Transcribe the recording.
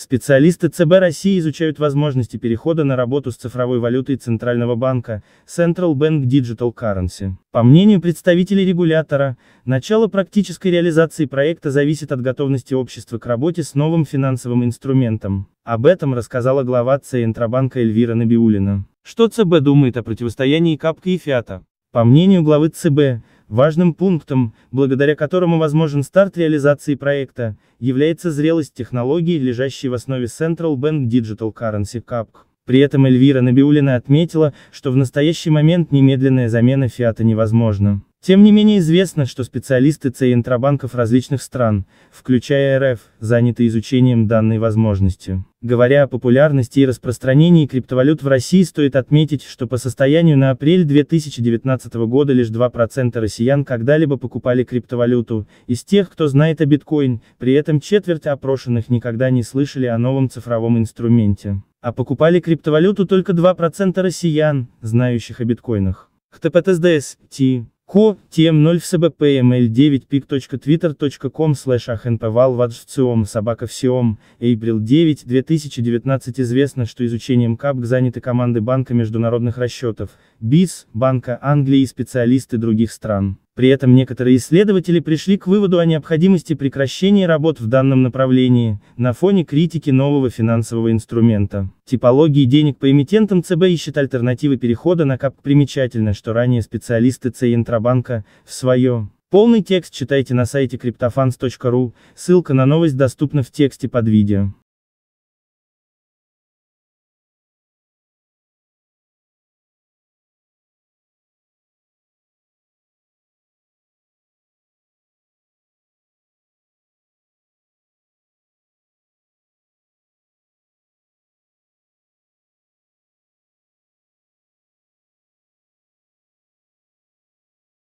Специалисты ЦБ России изучают возможности перехода на работу с цифровой валютой Центрального банка, Central Bank Digital Currency. По мнению представителей регулятора, начало практической реализации проекта зависит от готовности общества к работе с новым финансовым инструментом. Об этом рассказала глава Центробанка Эльвира Набиулина. Что ЦБ думает о противостоянии капка и фиата? По мнению главы ЦБ, Важным пунктом, благодаря которому возможен старт реализации проекта, является зрелость технологии, лежащей в основе Central Bank Digital Currency CAP. При этом Эльвира Набиулина отметила, что в настоящий момент немедленная замена фиата невозможна. Тем не менее известно, что специалисты центробанков различных стран, включая РФ, заняты изучением данной возможности. Говоря о популярности и распространении криптовалют в России стоит отметить, что по состоянию на апрель 2019 года лишь 2% россиян когда-либо покупали криптовалюту, из тех, кто знает о биткоин, при этом четверть опрошенных никогда не слышали о новом цифровом инструменте. А покупали криптовалюту только 2% россиян, знающих о биткоинах. ХТПТСДС, Ти. Ко, TM0 в СБП 9 pic.twitter.com slash ahenpaval vajvciom собака всеом, April 9, 2019 известно, что изучением КАПК заняты команды Банка международных расчетов, БИС, Банка Англии и специалисты других стран. При этом некоторые исследователи пришли к выводу о необходимости прекращения работ в данном направлении, на фоне критики нового финансового инструмента. Типологии денег по эмитентам ЦБ ищет альтернативы перехода на КАП. Примечательно, что ранее специалисты Центробанка, в свое Полный текст читайте на сайте криптофанс.ру, ссылка на новость доступна в тексте под видео.